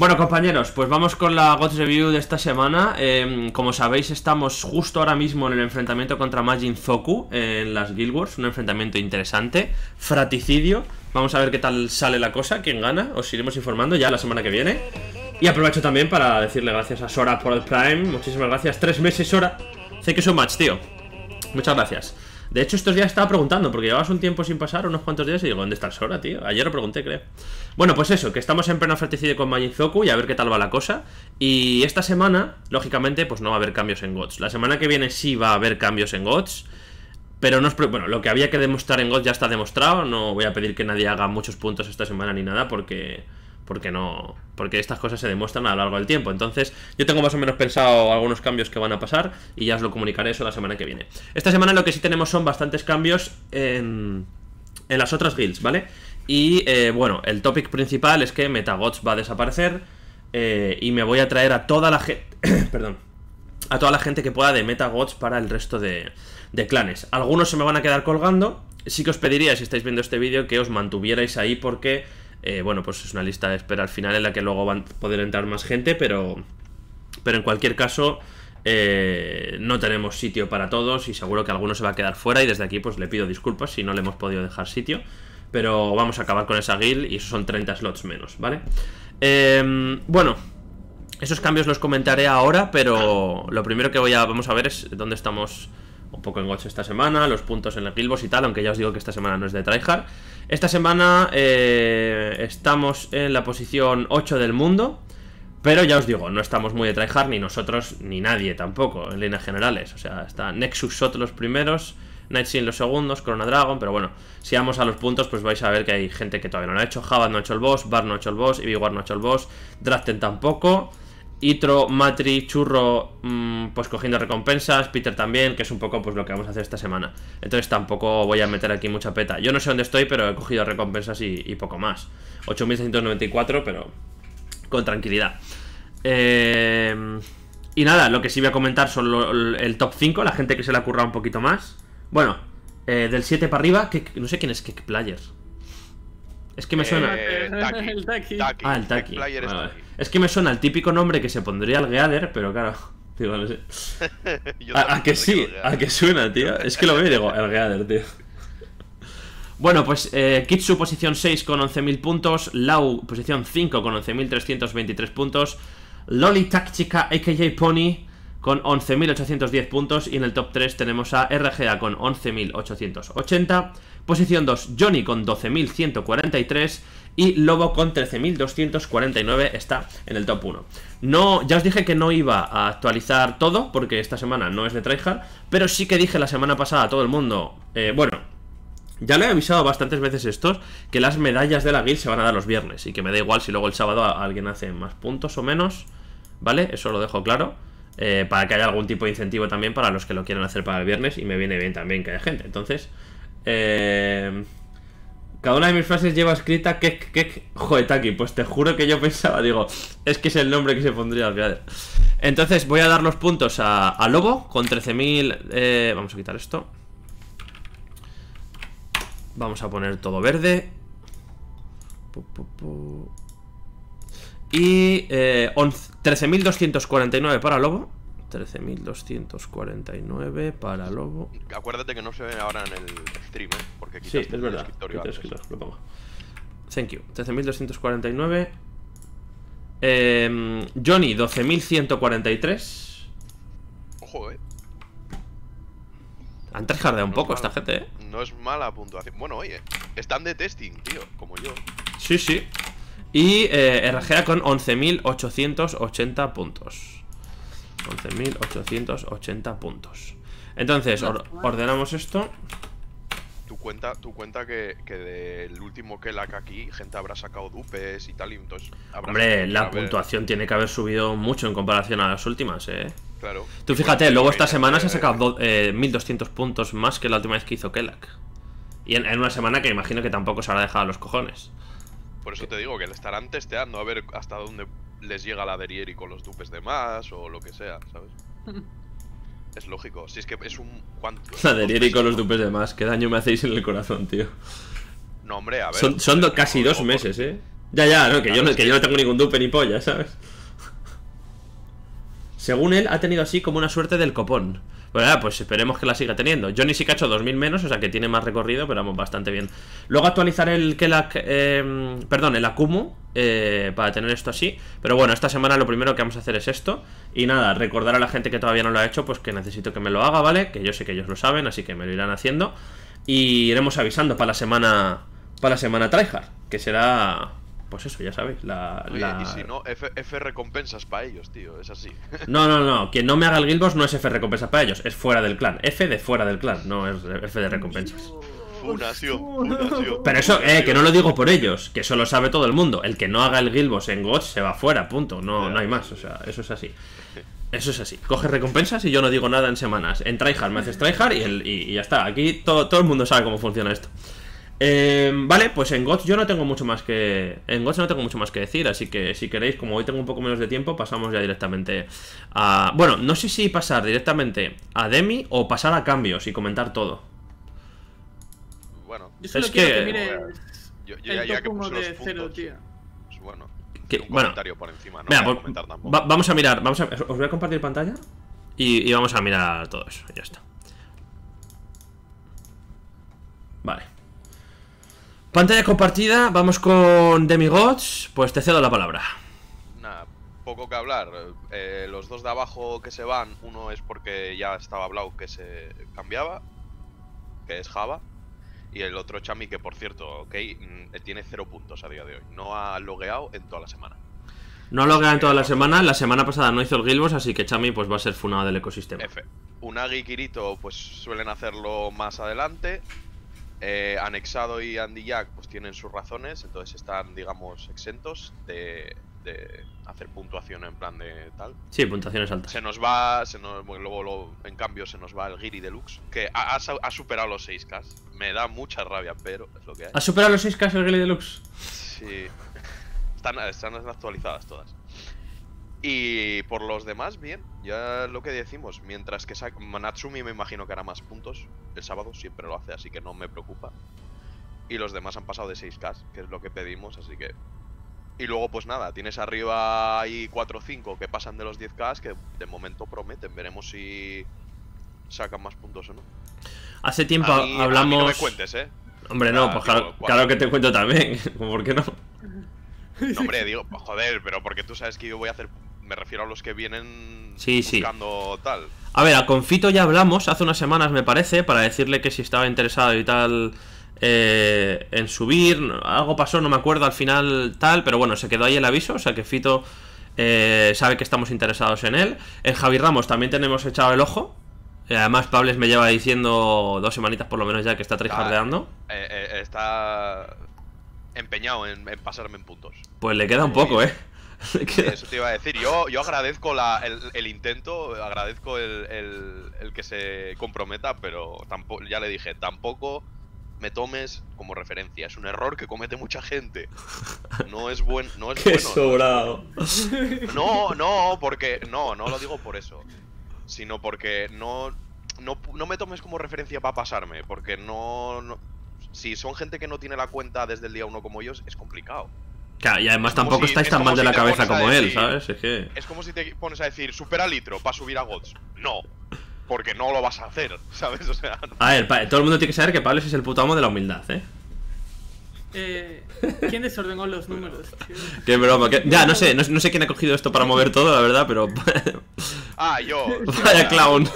Bueno compañeros, pues vamos con la God's Review de esta semana em, Como sabéis estamos justo ahora mismo en el enfrentamiento contra Majin Zoku En las Guild Wars, un enfrentamiento interesante Fraticidio, vamos a ver qué tal sale la cosa, quién gana Os iremos informando ya la semana que viene Y aprovecho también para decirle gracias a Sora por el Prime Muchísimas gracias, tres meses Sora Sé que un match, tío Muchas gracias de hecho, estos días estaba preguntando, porque llevabas un tiempo sin pasar, unos cuantos días, y digo, ¿dónde estás ahora, tío? Ayer lo pregunté, creo. Bueno, pues eso, que estamos en pleno fratricide con Zoku y a ver qué tal va la cosa. Y esta semana, lógicamente, pues no va a haber cambios en GOTS. La semana que viene sí va a haber cambios en GOTS. Pero no es... bueno, lo que había que demostrar en GOTS ya está demostrado. No voy a pedir que nadie haga muchos puntos esta semana ni nada, porque porque no porque estas cosas se demuestran a lo largo del tiempo. Entonces, yo tengo más o menos pensado algunos cambios que van a pasar y ya os lo comunicaré eso la semana que viene. Esta semana lo que sí tenemos son bastantes cambios en, las otras guilds, ¿vale? Y eh, bueno, el topic principal es que Metagods va a desaparecer eh, y me voy a traer a toda la gente... perdón. A toda la gente que pueda de Metagods para el resto de, de clanes. Algunos se me van a quedar colgando. Sí que os pediría, si estáis viendo este vídeo, que os mantuvierais ahí porque eh, bueno, pues es una lista de espera al final en la que luego van a poder entrar más gente, pero, pero en cualquier caso... Eh, no tenemos sitio para todos y seguro que alguno se va a quedar fuera y desde aquí pues le pido disculpas si no le hemos podido dejar sitio pero vamos a acabar con esa guild y son 30 slots menos, ¿vale? Em, bueno, esos cambios los comentaré ahora, pero lo primero que voy a, vamos a ver es dónde estamos un poco engocho esta semana, los puntos en el Gilbos y tal, aunque ya os digo que esta semana no es de tryhard. Esta semana eh, estamos en la posición 8 del mundo, pero ya os digo, no estamos muy de tryhard ni nosotros ni nadie tampoco, en líneas generales. O sea, está Nexus Shot los primeros, Nightsheen los segundos, Corona Dragon, pero bueno, si vamos a los puntos, pues vais a ver que hay gente que todavía no lo ha hecho. Javad no ha hecho el boss, Bar no ha hecho el boss, War no ha hecho el boss, Draften tampoco. Itro, Matri, Churro, mm, pues cogiendo recompensas, Peter también, que es un poco pues lo que vamos a hacer esta semana. Entonces tampoco voy a meter aquí mucha peta. Yo no sé dónde estoy, pero he cogido recompensas y, poco más. 8.694, pero con tranquilidad. Eh, y nada, lo que sí voy a comentar son el top 5, la gente que se le ha currado un poquito más. Bueno, eh, del 7 para arriba, que, no sé quién es Kick Player. Es que me eh, suena... el taki. Ah, el Taki. Es que me suena el típico nombre que se pondría el Geader, pero claro. Digo, no sé. a, que sí, a que suena, tío. Es que lo veo y digo, el Geader, tío. Bueno, pues eh, Kitsu posición 6 con 11.000 puntos, Lau posición 5 con 11.323 puntos, Loli Táctica AKJ Pony con 11.810 puntos y en el top 3 tenemos a RGA con 11.880, posición 2 Johnny con 12.143 y Lobo con 13.249 está en el top 1. No, ya os dije que no iba a actualizar todo, porque esta semana no es de tryhard, pero sí que dije la semana pasada a todo el mundo, eh, bueno, ya le he avisado bastantes veces estos que las medallas de la guild se van a dar los viernes y que me da igual si luego el sábado alguien hace más puntos o menos, ¿vale? Eso lo dejo claro. Eh, para que haya algún tipo de incentivo también para los que lo quieran hacer para el viernes y me viene bien también que haya gente. Entonces, eh, cada una de mis frases lleva escrita que joder Joetaki. Pues te juro que yo pensaba, digo, es que es el nombre que se pondría al final. Entonces voy a dar los puntos a, Lobo con 13.000. Eh, vamos a quitar esto. Vamos a poner todo verde. Y 13.249 eh, para Lobo. 13.249 para Lobo. Acuérdate que no se ve ahora en el stream, ¿eh? Porque sí, es verdad. El escritorio lo pongo. Thank you. 13.249. Em, Johnny, 12.143. Ojo, eh. Han jardea un poco esta gente, eh. No es mala puntuación. Bueno, oye, están de testing, tío, como yo. Sí, sí. Y eh, RGA con 11.880 puntos. 11.880 puntos. Entonces, ordenamos esto. Tu cuenta, tu cuenta que, del último que aquí, gente habrá sacado dupes y tal. Y entonces Hombre, la puntuación tiene que haber subido mucho en comparación a las últimas, ¿eh? Claro. Tú fíjate, luego esta semana se ha sacado 1.200 eh, puntos más que la última vez que hizo Kelak. Y en, una semana que imagino que tampoco se habrá dejado los cojones. Por eso te digo que le estarán testeando a ver hasta dónde les llega la Derieri con los dupes de más o lo que sea, ¿sabes? es lógico, si es que es un... ¿cuánto? de con los dupes de más, qué daño me hacéis en el corazón, tío. No, hombre, a ver... Son, casi dos meses, ¿eh? Ya, ya, no, que, yo, no, yo no tengo ningún dupe ni polla, ¿sabes? Según él, ha tenido así como una suerte del copón. Bueno, pues esperemos que la siga teniendo. yo ni siquiera he hecho 2000 menos, o sea que tiene más recorrido, pero vamos bastante bien. Luego actualizar el que la. Eh, perdón, el Akumu. Eh, para tener esto así. Pero bueno, esta semana lo primero que vamos a hacer es esto. Y nada, recordar a la gente que todavía no lo ha hecho, pues que necesito que me lo haga, ¿vale? Que yo sé que ellos lo saben, así que me lo irán haciendo. Y iremos avisando para la semana. Para la semana tryhard. Que será. Pues eso, ya sabéis. La, Y si no, F, recompensas para ellos, tío. Es así. No, no, no. Quien no me haga el Guild Boss no es F recompensas para ellos. Es fuera del clan. F de fuera del clan. No es F de recompensas. Pero eso, eh, que no lo digo por ellos, que eso lo sabe todo el mundo. El que no haga el Gilbos en GOTS se va fuera, punto. No, no hay más, o sea, eso es así. Eso es así. Coges recompensas y yo no digo nada en semanas. En tryhard me haces tryhard y, ya está. Aquí todo el mundo sabe cómo funciona esto. Em, vale, pues en GOTS yo no tengo mucho más que. En GOTS no tengo mucho más que decir, así que si queréis, como hoy tengo un poco menos de tiempo, pasamos ya directamente a. Bueno, no sé si pasar directamente a Demi o pasar a cambios y comentar todo. Bueno, es que, yo, de bueno, vamos a mirar, vamos a, os voy a compartir pantalla y, vamos a mirar todo eso, ya está. Vale. Pantalla compartida, vamos con Demigods, pues te cedo la palabra. Nada, poco que hablar. Eh, los dos de abajo que se van, uno es porque ya estaba Blau que se cambiaba, que es Java, y el otro Chami, que por cierto, ok, mm, eh, tiene cero puntos a día de hoy. No ha logueado en toda la semana. No ha logueado en toda la semana. La semana pasada no hizo el Gilbos, así que Chami pues va a ser funado del ecosistema. Unagi y Kirito pues suelen hacerlo más adelante. Eh, Anexado y Andy Jack pues tienen sus razones, entonces están, digamos, exentos de, de hacer puntuación en plan de tal. Sí, puntuaciones altas. Se nos va, luego, en cambio se nos va el Giri Deluxe, que ha, superado los 6K. Me da mucha rabia, pero es lo que hay. ¿Ha superado los 6K el Giri Deluxe? Sí. Están, están actualizadas todas. Y por los demás, bien, ya lo que decimos, mientras que Manatsumi me imagino que hará más puntos, el sábado siempre lo hace, así que no me preocupa. Y los demás han pasado de 6K, que es lo que pedimos, así que y luego, pues nada, tienes arriba ahí 4 o 5 que pasan de los 10k, que de momento prometen. Veremos si sacan más puntos o no. Hace tiempo hablamos. no me cuentes, ¿eh? Hombre, no, pues claro, que te cuento también. ¿Por qué no? hombre, digo, pues, joder, pero porque tú sabes que yo voy a hacer. Me refiero a los que vienen buscando tal. A ver, a Confito ya hablamos hace unas semanas, me parece, para decirle que si estaba interesado y tal eh, en subir. Algo pasó, no me acuerdo al final tal, pero bueno, se quedó ahí el aviso, o sea que Fito eh, sabe que estamos interesados en él. En Javi Ramos también tenemos echado el ojo. Eh, además, Pables me lleva diciendo dos semanitas por lo menos ya que está tryhardeando. está empeñado en, pasarme en puntos. Pues le queda un poco, ¿eh? Eso te iba a decir. Yo, yo agradezco el, intento, agradezco el, que se comprometa, pero tampoco, ya le dije, tampoco me tomes como referencia. Es un error que comete mucha gente. No es buen, no es Qué bueno, sobrado. No, no, porque no, no lo digo por eso, sino porque no, no, me tomes como referencia para pasarme, porque no, si son gente que no tiene la cuenta desde el día uno como ellos es complicado. Claro, y además tampoco estáis tan mal de la cabeza como él, ¿sabes? Es, que... es como si te pones a decir supera litro para subir a Gods. No, porque no lo vas a hacer, ¿sabes? O sea, A ver, todo el mundo tiene que saber que Pablo es el puto amo de la humildad, ¿eh? Eh, ¿Quién desordenó los números? Qué broma. Ya, no sé, no, sé quién ha cogido esto para mover todo, la verdad, pero. ah, yo. Vaya clown.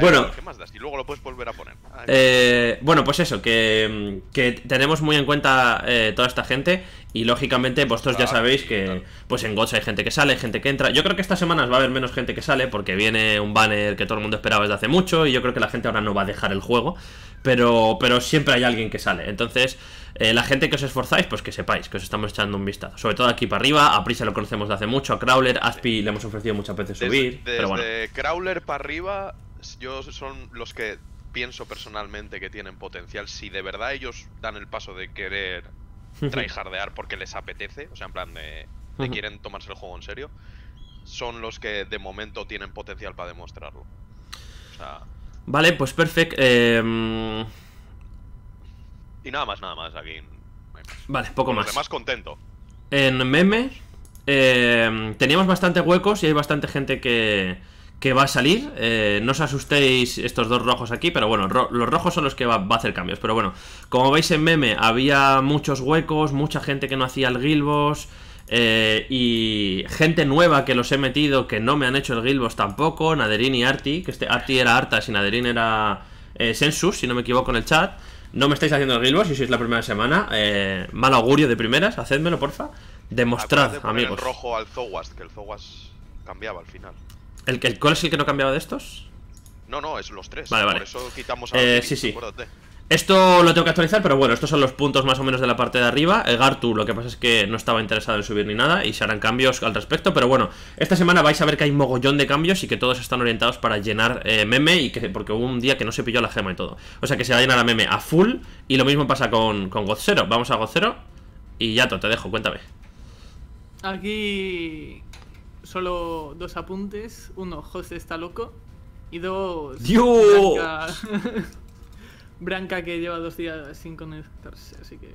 bueno, ¿qué más das? Y luego lo puedes volver a poner. Eh, bueno, pues eso, que, que tenemos muy en cuenta eh, toda esta gente y lógicamente vosotros pues, ya ah, sabéis que pues en GOTS hay gente que sale, gente que entra. Yo creo que estas semanas va a haber menos gente que sale porque viene un banner que todo el mundo esperaba desde hace mucho y yo creo que la gente ahora no va a dejar el juego. Pero, pero siempre hay alguien que sale. Entonces, eh, la gente que os esforzáis, pues que sepáis que os estamos echando un vistazo. Sobre todo aquí para arriba, a Prisa lo conocemos de hace mucho, a Crawler, a Aspi le hemos ofrecido muchas veces subir. Desde, Crawler para arriba, yo son los que pienso personalmente que tienen potencial. Si de verdad ellos dan el paso de querer tryhardear porque les apetece, o sea, en plan de, quieren tomarse el juego en serio, son los que de momento tienen potencial para demostrarlo. Vale, pues perfecto. Em, y nada más, nada más, aquí. Vale, poco más. Más contento. En meme em, teníamos bastante huecos y hay bastante gente que que va a salir. Eh, no os asustéis estos dos rojos aquí, pero bueno, los rojos son los que va, a hacer cambios. Pero bueno, como veis en meme, había muchos huecos, mucha gente que no hacía el Gilbos. Eh, y gente nueva que los he metido que no me han hecho el Gilbos tampoco, Naderin y Arti, que este Arti era Artas y Naderin era eh, Sensus, si no me equivoco en el chat. No me estáis haciendo el Gilbos si es la primera semana. Eh, mal augurio de primeras, hacedmelo porfa. Demostrad, amigos. El rojo al que el Zowast cambiaba al final. ¿El, el cuál es el que no cambiaba de estos? No, no, es los tres. Vale, vale. Por eso quitamos a eh, sí, sí. Esto lo tengo que actualizar, pero bueno, estos son los puntos más o menos de la parte de arriba. El Gartu lo que pasa es que no estaba interesado en subir ni nada y se harán cambios al respecto, pero bueno, esta semana vais a ver que hay mogollón de cambios y que todos están orientados para llenar eh, meme y que porque hubo un día que no se pilló la gema y todo. O sea que se va a llenar a meme a full y lo mismo pasa con, con Vamos a Zero y ya te dejo, cuéntame. Aquí solo dos apuntes. Uno, José está loco. Y dos... Branca... que lleva dos días sin conectarse, así que...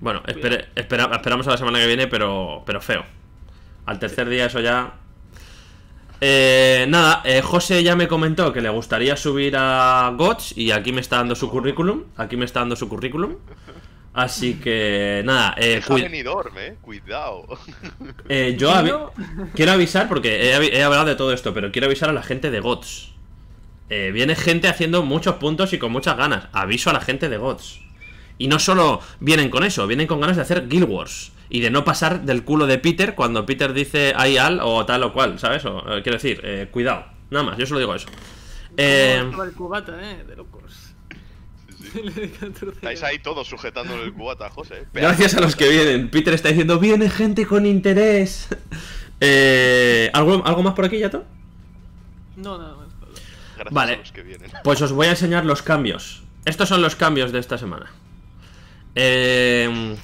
Bueno, esperamos a la semana que viene, pero, pero feo. Al tercer día eso ya... Eh, nada, eh, José ya me comentó que le gustaría subir a Gotch y aquí me está dando su currículum. Aquí me está dando su currículum. Así que nada, eh, eh, cuidado. Eh, yo quiero avisar, porque he, hablado de todo esto, pero quiero avisar a la gente de Gods Eh, viene gente haciendo muchos puntos y con muchas ganas. Aviso a la gente de Gods Y no solo vienen con eso, vienen con ganas de hacer Guild Wars. Y de no pasar del culo de Peter cuando Peter dice ay al o tal o cual, ¿sabes? O, eh, quiero decir, eh, cuidado. Nada más, yo solo digo eso. Eh, Estáis ahí todos sujetando el cubata, José. Gracias a los que vienen. Peter está diciendo, viene gente con interés. Eh, ¿algo, más por aquí, Yato? No, nada más. Gracias vale. a los que vienen. Pues os voy a enseñar los cambios. Estos son los cambios de esta semana. Eh,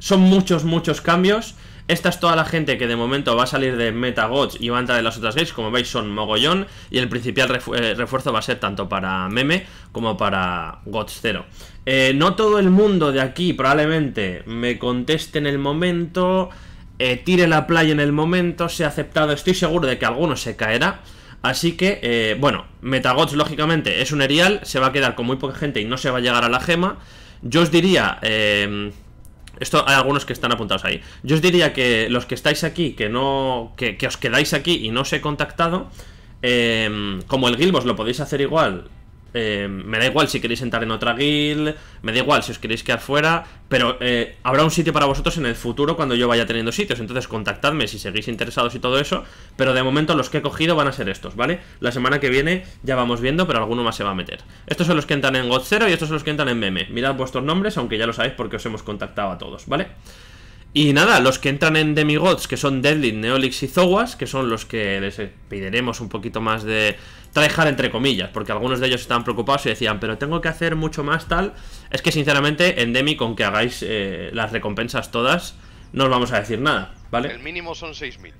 son muchos, muchos cambios. Esta es toda la gente que de momento va a salir de MetaGods y va a entrar de las otras gates, como veis son mogollón, y el principal eh, refuerzo va a ser tanto para Meme como para Gods eh, no todo el mundo de aquí probablemente me conteste en el momento, eh, tire la playa en el momento, se ha aceptado, estoy seguro de que alguno se caerá. Así que, bueno, Metagods lógicamente es un erial, se va a quedar con muy poca gente y no se va a llegar a la gema. Yo os diría, esto hay algunos que están apuntados ahí. Yo os diría que los que estáis aquí, que no. que, os quedáis aquí y no os he contactado. Eh, como el Gilbos lo podéis hacer igual eh, me da igual si queréis entrar en otra guild, me da igual si os queréis quedar fuera, pero eh, habrá un sitio para vosotros en el futuro cuando yo vaya teniendo sitios, entonces contactadme si seguís interesados y todo eso, pero de momento los que he cogido van a ser estos, ¿vale? La semana que viene ya vamos viendo, pero alguno más se va a meter. Estos son los que entran en Godzero y estos son los que entran en Meme. Mirad vuestros nombres, aunque ya lo sabéis porque os hemos contactado a todos, ¿vale? Y nada, los que entran en Demigods, que son Deadly, Neolix y Zowas, que son los que les pediremos un poquito más de, dejar entre comillas, porque algunos de ellos estaban preocupados y decían, pero tengo que hacer mucho más tal. Es que sinceramente en Demi con que hagáis eh, las recompensas todas, no os vamos a decir nada, ¿vale? El mínimo son 6.000.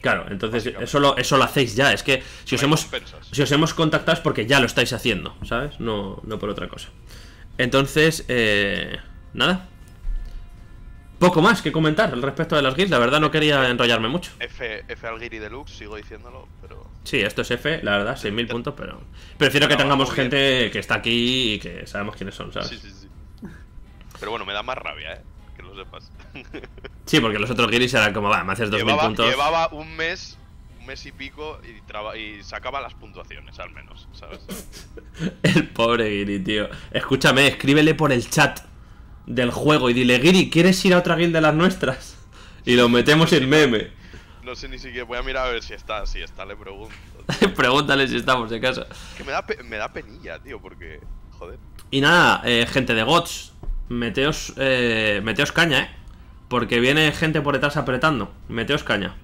Claro, entonces eso lo, eso lo hacéis ya, es que si os, hemos, si os hemos contactado es porque ya lo estáis haciendo, ¿sabes? No, no por otra cosa. Entonces, eh, nada, poco más que comentar al respecto de las guilds. La verdad no quería enrollarme mucho. F, al guiri Deluxe, sigo diciéndolo, pero... Sí, esto es F, la verdad, 6.000 puntos, pero... Prefiero que tengamos gente que está aquí y que sabemos quiénes son, ¿sabes? Sí, sí, sí. Pero bueno, me da más rabia, ¿eh? Que lo sepas. sí, porque los otros guiris eran como, va, me haces 2.000 puntos. Llevaba un mes un mes y pico y, y, sacaba las puntuaciones, al menos, ¿sabes? el pobre Guiri, tío. Escúchame, escríbele por el chat del juego y dile, Giri, ¿quieres ir a otra guild de las nuestras? Y lo metemos el meme. No sé ni siquiera, voy a mirar a ver si está, si está, le pregunto. Pregúntale si estamos en casa. Que me da, me da penilla, tío, porque, joder. Y nada, eh, gente de GOTS, meteos, eh, meteos caña, ¿eh? Porque viene gente por detrás apretando. Meteos caña.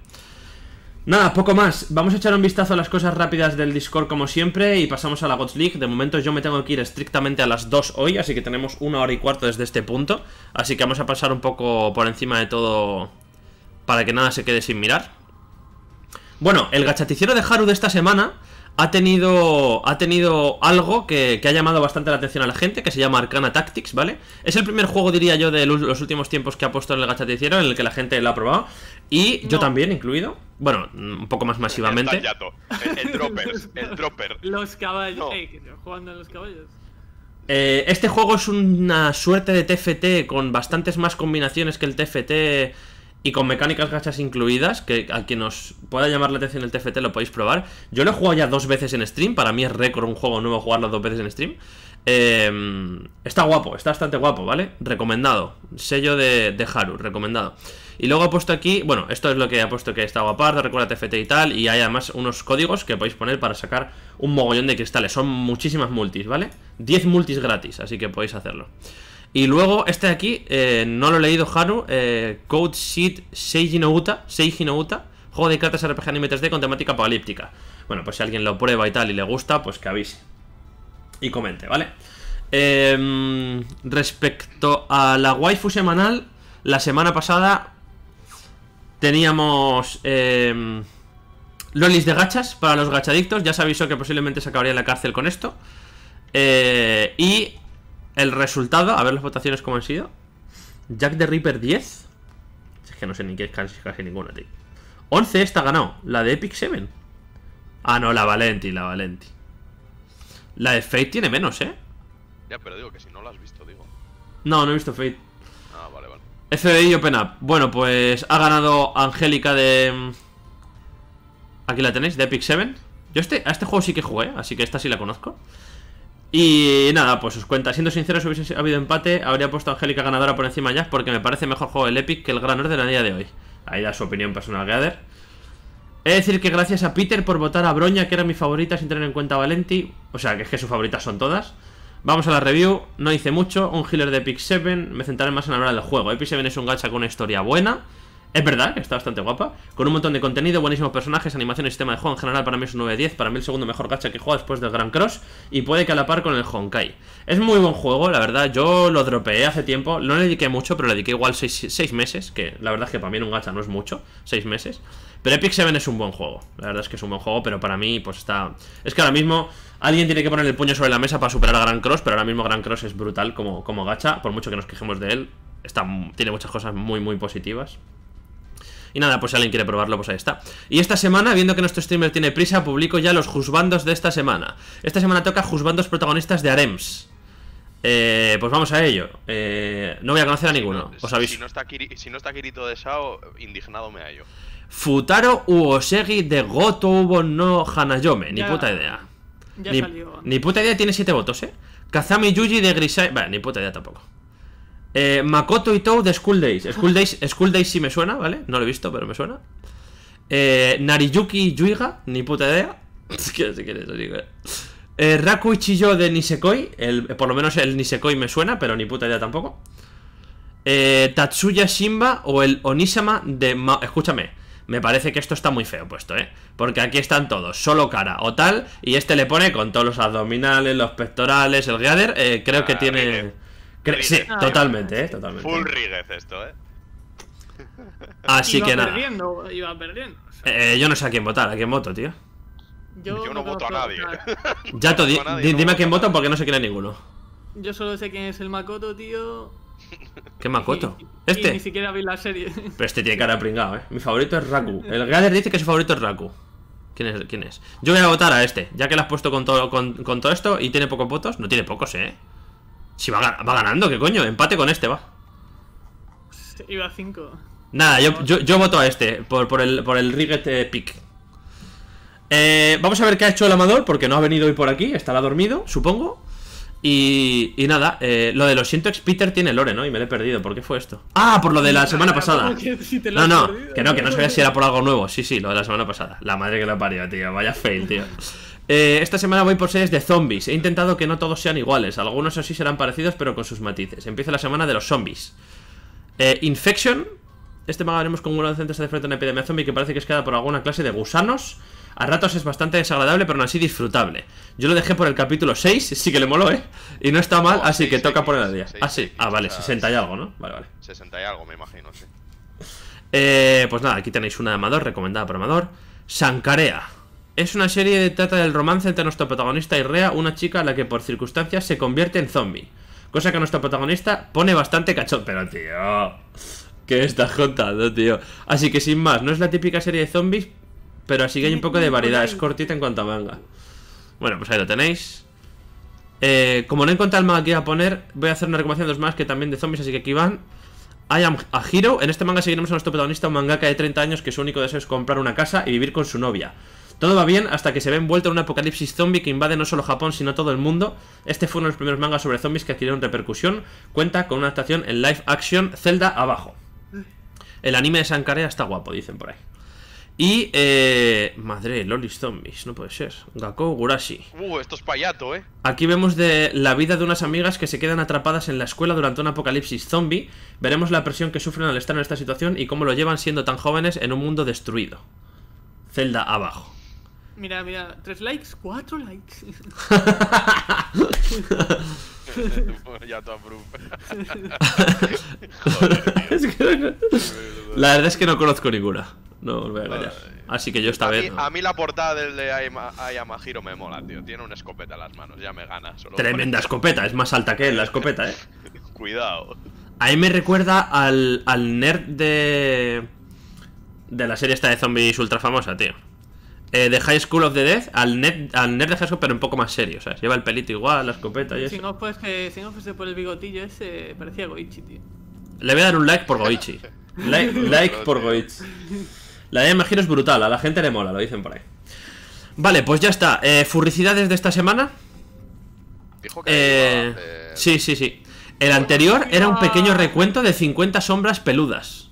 Nada, poco más. Vamos a echar un vistazo a las cosas rápidas del Discord como siempre y pasamos a la Gods League. De momento yo me tengo que ir estrictamente a las 2 hoy, así que tenemos una hora y cuarto desde este punto. Así que vamos a pasar un poco por encima de todo para que nada se quede sin mirar. Bueno, el gachaticero de Haru de esta semana ha tenido, ha tenido algo que, ha llamado bastante la atención a la gente, que se llama Arcana Tactics, ¿vale? Es el primer juego, diría yo, de los últimos tiempos que ha puesto en el gachaticiero, en el que la gente lo ha probado. Y yo también, incluido. Bueno, un poco más masivamente. El, el, Los caballos. Eh, jugando los caballos. Eh, este juego es una suerte de TFT con bastantes más combinaciones que el TFT y con mecánicas gachas incluidas, que a quien os pueda llamar la atención el TFT lo podéis probar. Yo lo he jugado ya dos veces en stream, para mí es récord un juego nuevo jugarlo dos veces en stream. Em, está guapo, está bastante guapo, ¿vale? Recomendado, sello de, Haru, recomendado. Y luego he puesto aquí, bueno, esto es lo que he puesto que está aparte, recuerda TFT y tal, y hay además unos códigos que podéis poner para sacar un mogollón de cristales. Son muchísimas multis, ¿vale? 10 multis gratis, así que podéis hacerlo. Y luego este de aquí, eh, no lo he leído, Hanu, eh, Code Sheet Seiji Uta, Seiji Uta, juego de cartas RPG anime 3D con temática apocalíptica. Bueno, pues si alguien lo prueba y tal y le gusta, pues que avise. Y comente, ¿vale? Em, respecto a la waifu semanal, la semana pasada teníamos... Eh, Lolis de gachas para los gachadictos. Ya se avisó que posiblemente se acabaría la cárcel con esto. Eh, y el resultado, a ver las votaciones cómo han sido. Jack the Ripper 10. Es que no sé ni qué es casi, ninguna, tío. 11 ha ganado. La de Epic 7. Ah, no, la Valenti, la Valenti. La de Fate tiene menos, ¿eh? Ya, pero digo que si no la has visto, digo. No, no he visto Fate. Ah, vale, vale. FBI Open Up. Bueno, pues ha ganado Angélica de... Mm, aquí la tenéis, de Epic 7. Yo este, a este juego sí que jugué, así que esta sí la conozco. Y nada, pues os cuentas Siendo sincero, si hubiese habido empate, habría puesto a Angélica ganadora por encima ya, porque me parece mejor juego el Epic que el Gran Orden la día de hoy. Ahí da su opinión personal, Gader He de decir que gracias a Peter por votar a Broña, que era mi favorita sin tener en cuenta a Valenti. O sea, que es que sus favoritas son todas. Vamos a la review. No hice mucho. Un healer de Epic 7. Me centraré más en hablar del juego. Epic 7 es un gacha con una historia buena. Es verdad que está bastante guapa. Con un montón de contenido, buenísimos personajes, animaciones, sistema de juego. En general, para mí es un 9-10. Para mí el segundo mejor gacha que juega después del Grand Cross. Y puede que a la par con el Honkai. Es muy buen juego, la verdad. Yo lo dropeé hace tiempo. No le dediqué mucho, pero le dediqué igual 6 meses. Que la verdad es que para mí un gacha no es mucho. 6 meses. Pero Epic Seven es un buen juego. La verdad es que es un buen juego, pero para mí, pues está. Es que ahora mismo alguien tiene que poner el puño sobre la mesa para superar a Grand Cross, pero ahora mismo Grand Cross es brutal como, como gacha. Por mucho que nos quejemos de él, tiene muchas cosas muy, muy positivas. Y nada, pues si alguien quiere probarlo, pues ahí está. Y esta semana, viendo que nuestro streamer tiene prisa, publico ya los juzbandos de esta semana. Esta semana toca juzbandos protagonistas de Arems Eh, pues vamos a ello. Eh, no voy a conocer a ninguno, os Si no está, Kirito de Sao, indignado me hallo. Futaro Uosegi de Goto Ubo no Hanayome. Ni puta idea. Ya ni, salió. Ni puta idea, tiene 7 votos, eh. Kazami Yuji de Grisai. Vale, ni puta idea tampoco. Eh, Makoto Itou de School Days. School Days. sí me suena, ¿vale? No lo he visto, pero me suena. Eh, Nariyuki Yuiga, ni puta idea. ¿Qué, eh, Raku de Nisekoi. El, eh, por lo menos el Nisekoi me suena, pero ni puta idea tampoco. Eh, Tatsuya Shimba o el Onisama de... Escúchame. Me parece que esto está muy feo puesto, ¿eh? Porque aquí están todos, solo cara o tal, y este le pone con todos los abdominales, los pectorales, el gather, creo que ah, tiene... Sí, ¿eh? totalmente, eh, totalmente. Full riguez esto, eh. Así que nada. Perdiendo, iba perdiendo. eh, yo no sé a quién votar, a quién voto, tío. Yo, no, voto a nadie. ya, no dime a quién voto porque no sé quién es ninguno. Yo solo sé quién es el Makoto, tío. ¿Qué Makoto? este. ni siquiera vi la serie. Pero este tiene cara pringado, eh. Mi favorito es Raku. El Gader dice que su favorito es Raku. ¿Quién es? ¿Quién es? Yo voy a votar a este, ya que lo has puesto con todo, con todo esto y tiene pocos votos. No tiene pocos, eh. Si va, ganando, ¿qué coño? Empate con este, va. Iba a 5. Nada, yo, voto a este, por, el, por el Riget eh, Pick. Eh, vamos a ver qué ha hecho el amador, porque no ha venido hoy por aquí, estará dormido, supongo. Y, y nada, eh, lo de los 100x Peter tiene lore, ¿no? Y me lo he perdido, ¿por qué fue esto? Ah, por lo de la semana pasada. no, no, que no, que no sabía si era por algo nuevo. Sí, sí, lo de la semana pasada. La madre que la parió, tío, vaya fail, tío. Eh, esta semana voy por series de zombies. He intentado que no todos sean iguales. Algunos así serán parecidos, pero con sus matices. Empieza la semana de los zombies. Eh, Infection. Este manga veremos con un adolescente de frente a una epidemia zombie que parece que es queda por alguna clase de gusanos. A ratos es bastante desagradable, pero no así disfrutable. Yo lo dejé por el capítulo 6, sí que le moló, ¿eh? Y no está mal, oh, así que toca por poner día. Ah, sí. Ah, vale, 60 y algo, ¿no? Vale, vale. 60 y algo, me imagino, sí. Eh, pues nada, aquí tenéis una de Amador, recomendada por Amador. Sancarea es una serie de trata del romance entre nuestro protagonista y Rea, una chica a la que por circunstancias se convierte en zombie. Cosa que nuestro protagonista pone bastante cachón. Pero tío, ¿qué estás contando, tío? Así que sin más, no es la típica serie de zombies, pero así que hay un poco de variedad. Es cortita en cuanto a manga. Bueno, pues ahí lo tenéis. Eh, como no he encontrado el manga que iba a poner, voy a hacer una recomendación dos más que también de zombies, así que aquí van. Hay a Hiro, En este manga seguiremos a nuestro protagonista, un mangaka de 30 años que su único deseo es comprar una casa y vivir con su novia. Todo va bien hasta que se ve envuelto en un apocalipsis zombie que invade no solo Japón, sino todo el mundo. Este fue uno de los primeros mangas sobre zombies que adquirieron repercusión. Cuenta con una adaptación en live action Zelda abajo. El anime de Sankarea está guapo, dicen por ahí. Y, eh, madre, lolis zombies, no puede ser. Gakou Gurashi. Uh, esto es payato, eh. Aquí vemos de la vida de unas amigas que se quedan atrapadas en la escuela durante un apocalipsis zombie. Veremos la presión que sufren al estar en esta situación y cómo lo llevan siendo tan jóvenes en un mundo destruido. Zelda abajo. Mira, mira, tres likes, cuatro likes. La verdad es que no conozco ninguna. No, voy a Así que yo esta vez. A mí la portada del de Ayamahiro me mola, tío. Tiene una escopeta en las manos, ya me gana. Tremenda escopeta, es más alta que él la escopeta, eh. Cuidado. A mí me recuerda al, al nerd de. de la serie esta de zombies ultra famosa, tío. Eh, de High School of the Death al net, de High pero un poco más serio. O sea, lleva el pelito igual, la escopeta y eso. Si no fuese, si no el bigotillo ese, parecía Goichi, tío. Le voy a dar un like por Goichi. like, por Goichi. La idea, imagino, es brutal. A la gente le mola, lo dicen por ahí. Vale, pues ya está. Eh, furricidades de esta semana. Eh, Sí, sí, sí. El anterior era un pequeño recuento de 50 sombras peludas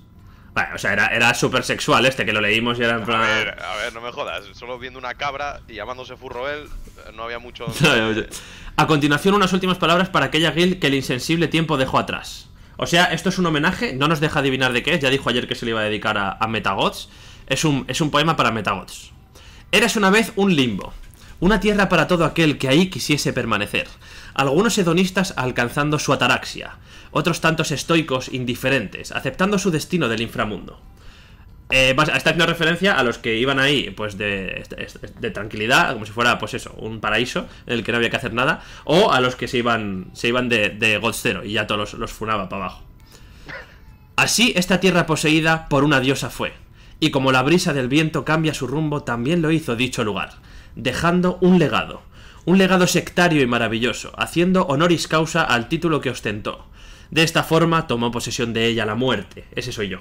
o sea, era, súper sexual este que lo leímos y era en plan. A ver, no me jodas. Solo viendo una cabra y llamándose furro no había mucho. a continuación, unas últimas palabras para aquella guild que el insensible tiempo dejó atrás. O sea, esto es un homenaje, no nos deja adivinar de qué es. Ya dijo ayer que se le iba a dedicar a, a Metagods. Es un, es un poema para Metagods. Eras una vez un limbo, una tierra para todo aquel que ahí quisiese permanecer. Algunos hedonistas alcanzando su ataraxia otros tantos estoicos indiferentes, aceptando su destino del inframundo. Eh, está haciendo referencia a los que iban ahí, pues de, tranquilidad, como si fuera, pues eso, un paraíso en el que no había que hacer nada, o a los que se iban, se iban de, de y ya todos los, los funaba para abajo. Así esta tierra poseída por una diosa fue, y como la brisa del viento cambia su rumbo, también lo hizo dicho lugar, dejando un legado, un legado sectario y maravilloso, haciendo honoris causa al título que ostentó, de esta forma tomó posesión de ella la muerte. Ese soy yo.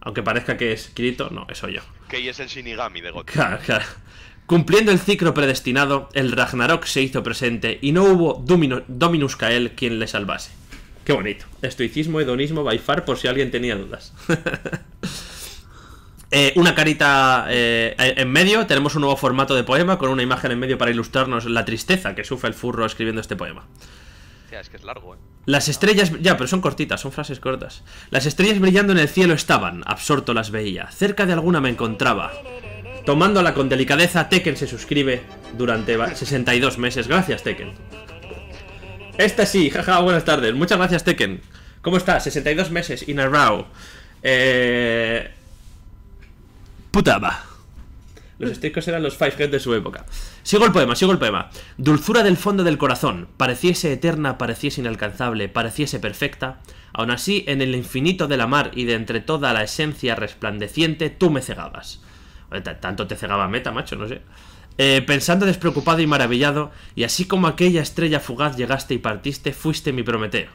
Aunque parezca que es Kirito, no, eso yo. que es el Shinigami de Goku. Cumpliendo el ciclo predestinado, el Ragnarok se hizo presente y no hubo Dominus Kael quien le salvase. Qué bonito. Estoicismo, hedonismo, vaifar, por si alguien tenía dudas. Eh, una carita eh, en medio, tenemos un nuevo formato de poema con una imagen en medio para ilustrarnos la tristeza que sufre el furro escribiendo este poema. Eh. Las estrellas... Ya, pero son cortitas, son frases cortas. Las estrellas brillando en el cielo estaban, absorto las veía. Cerca de alguna me encontraba. Tomándola con delicadeza, Tekken se suscribe durante 62 meses. Gracias, Tekken. Esta sí, jaja, buenas tardes. Muchas gracias, Tekken. ¿Cómo estás? 62 meses, in a row. Eh... Putaba. Los estricos eran los Five heads de su época. Sigo el poema, sigo el poema. Dulzura del fondo del corazón, pareciese eterna, pareciese inalcanzable, pareciese perfecta. Aun así, en el infinito de la mar y de entre toda la esencia resplandeciente, tú me cegabas. Tanto te cegaba meta, macho, no sé. Eh, pensando despreocupado y maravillado, y así como aquella estrella fugaz llegaste y partiste, fuiste mi Prometeo.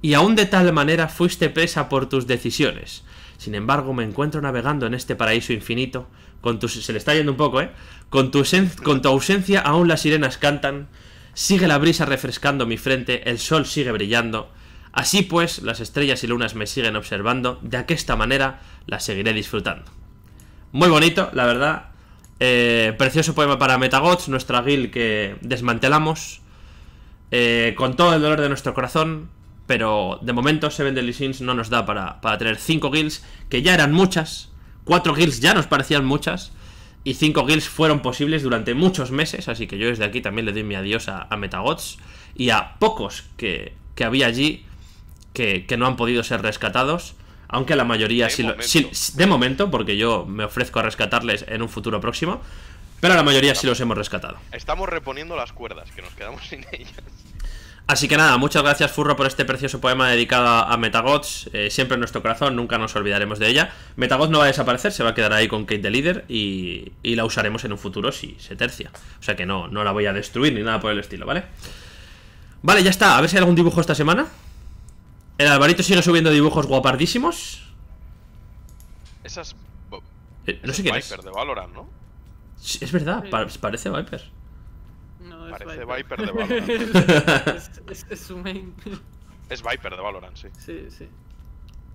Y aún de tal manera fuiste presa por tus decisiones sin embargo, me encuentro navegando en este paraíso infinito. Con tu, se le está yendo un poco, ¿eh? Con tu, con tu ausencia aún las sirenas cantan. Sigue la brisa refrescando mi frente, el sol sigue brillando. Así pues, las estrellas y lunas me siguen observando, de aquesta manera las seguiré disfrutando. Muy bonito, la verdad. Eh, precioso poema para Metagots, nuestra guild que desmantelamos. Eh, con todo el dolor de nuestro corazón, pero de momento Seven Deadly Sins no nos da para, para tener 5 guilds, que ya eran muchas. 4 guilds ya nos parecían muchas. Y 5 guilds fueron posibles durante muchos meses. Así que yo desde aquí también le doy mi adiós a, Metagods, Y a pocos que, que había allí que, que, no han podido ser rescatados. Aunque la mayoría sí momento. de momento, porque yo me ofrezco a rescatarles en un futuro próximo. Pero la mayoría sí los hemos rescatado. Estamos reponiendo las cuerdas, que nos quedamos sin ellas. Así que nada, muchas gracias Furro por este precioso poema dedicado a Metagods, eh, siempre en nuestro corazón, nunca nos olvidaremos de ella. Metagods no va a desaparecer, se va a quedar ahí con Kate the Leader y, la usaremos en un futuro si se tercia. O sea que no, no la voy a destruir ni nada por el estilo, ¿vale? Vale, ya está, a ver si hay algún dibujo esta semana. El Alvarito sigue subiendo dibujos guapardísimos. Esas... Eh, no sé es Viper de Valorant, ¿no? es verdad, parece Viper. Parece Viper, de Valorant. es, su main. Es Viper de Valorant, sí. Sí, sí.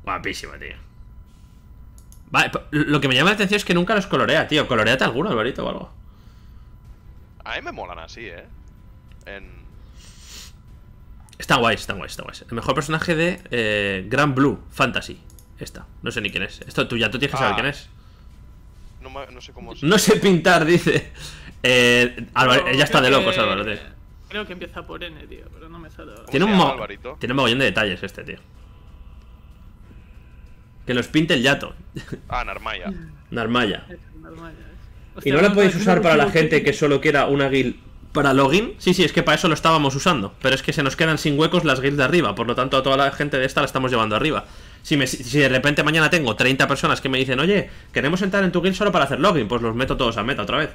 Guapísima, tío. lo que me llama la atención es que nunca los colorea, tío. Coloreate alguno, Alvarito, o algo. A mí me molan así, eh. En... Están guays, están guays, están El mejor personaje de eh, Grand Blue Fantasy. Esta. No sé ni quién es. Esto tú ya tú tienes que saber ah. quién es. No, no sé cómo. Es. No sé pintar, dice. Eh, eh, ya está de locos, Álvaro, tío. Creo que empieza por N, tío, pero no me sale Tiene un, Tiene mogollón de detalles este, tío. Que los pinte el yato. Ah, Narmaya. Narmaya. ¿Y no la podéis usar para la gente que solo quiera una guild para login? Sí, sí, es que para eso lo estábamos usando. Pero es que se nos quedan sin huecos las guilds de arriba. Por lo tanto, a toda la gente de esta la estamos llevando arriba. Si, si de repente mañana tengo 30 personas que me dicen, oye, queremos entrar en tu guild solo para hacer login, pues los meto todos a meta otra vez.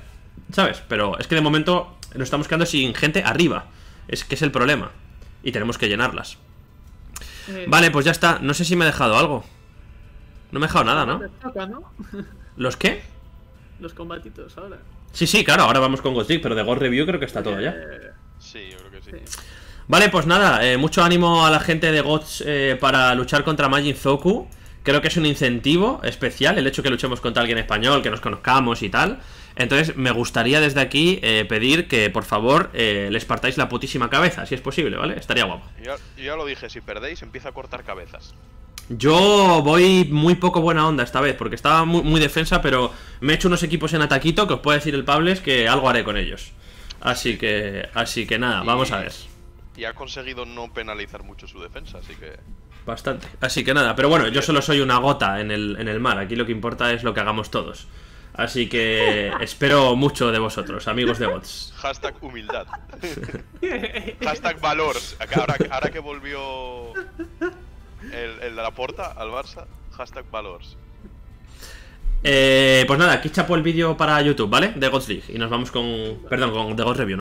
¿Sabes? Pero es que de momento nos estamos quedando sin gente arriba. Es que es el problema. Y tenemos que llenarlas. vale, pues ya está. No sé si me he dejado algo. No me he dejado nada, ¿no? ¿Los qué? Los combatitos ahora. Sí, sí, claro, ahora vamos con Ghost pero de God Review creo que está todo ya. Sí, yo creo que sí. Vale, pues nada, eh, mucho ánimo a la gente de God's eh, para luchar contra Majin Zoku. Creo que es un incentivo especial el hecho que luchemos contra alguien español, que nos conozcamos y tal. Entonces, me gustaría desde aquí eh, pedir que, por favor, eh, les partáis la putísima cabeza, si es posible, ¿vale? Estaría guapo. Yo, ya lo dije, si perdéis, empieza a cortar cabezas. Yo voy muy poco buena onda esta vez, porque estaba muy, defensa, pero me he hecho unos equipos en ataquito que os puede decir el Pables que algo haré con ellos. Así que, así que nada, vamos a ver. Y ha conseguido no penalizar mucho su defensa, así que bastante. Así que nada, pero bueno, yo solo soy una gota en el, en el mar. Aquí lo que importa es lo que hagamos todos. Así que espero mucho de vosotros, amigos de bots. Hashtag humildad. Hashtag valor. Ahora, que volvió el, de la puerta al Barça, hashtag valores. Eh, pues nada, aquí chapo el vídeo para YouTube, ¿vale? De Gods League. Y nos vamos con. Perdón, con The Gods Review.